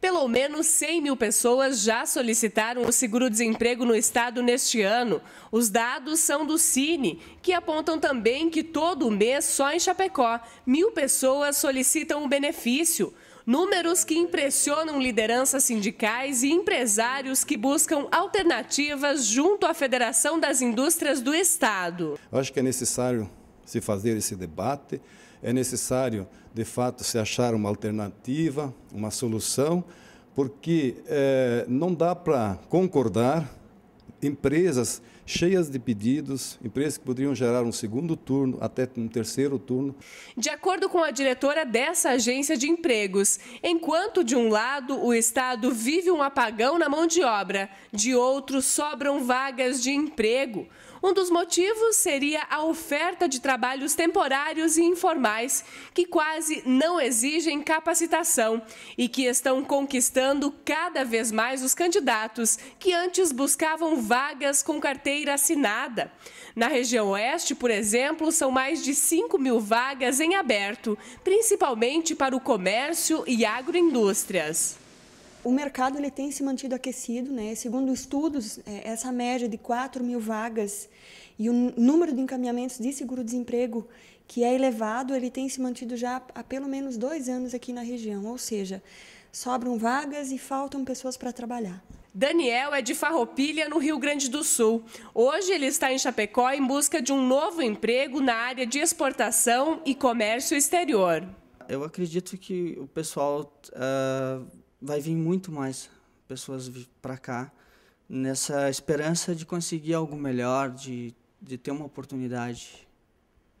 Pelo menos 100 mil pessoas já solicitaram o seguro-desemprego no estado neste ano. Os dados são do Cine, que apontam também que todo mês, só em Chapecó, mil pessoas solicitam o benefício. Números que impressionam lideranças sindicais e empresários que buscam alternativas junto à Federação das Indústrias do Estado. Eu acho que é necessário se fazer esse debate. É necessário, de fato, se achar uma alternativa, uma solução, porque eh, não dá para concordar empresas cheias de pedidos, empresas que poderiam gerar um segundo turno, até um terceiro turno. De acordo com a diretora dessa agência de empregos, enquanto de um lado o Estado vive um apagão na mão de obra, de outro sobram vagas de emprego. Um dos motivos seria a oferta de trabalhos temporários e informais, que quase não exigem capacitação e que estão conquistando cada vez mais os candidatos que antes buscavam vagas com carteira assinada. Na região oeste, por exemplo, são mais de 5 mil vagas em aberto, principalmente para o comércio e agroindústrias o mercado ele tem se mantido aquecido, né? Segundo estudos, é, essa média de 4 mil vagas e o número de encaminhamentos de seguro-desemprego que é elevado, ele tem se mantido já há pelo menos dois anos aqui na região. Ou seja, sobram vagas e faltam pessoas para trabalhar. Daniel é de Farroupilha, no Rio Grande do Sul. Hoje ele está em Chapecó em busca de um novo emprego na área de exportação e comércio exterior. Eu acredito que o pessoal uh vai vir muito mais pessoas para cá nessa esperança de conseguir algo melhor, de, de ter uma oportunidade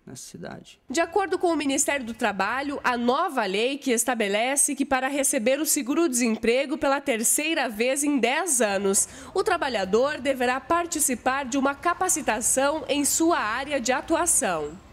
nessa cidade. De acordo com o Ministério do Trabalho, a nova lei que estabelece que para receber o seguro-desemprego pela terceira vez em 10 anos, o trabalhador deverá participar de uma capacitação em sua área de atuação.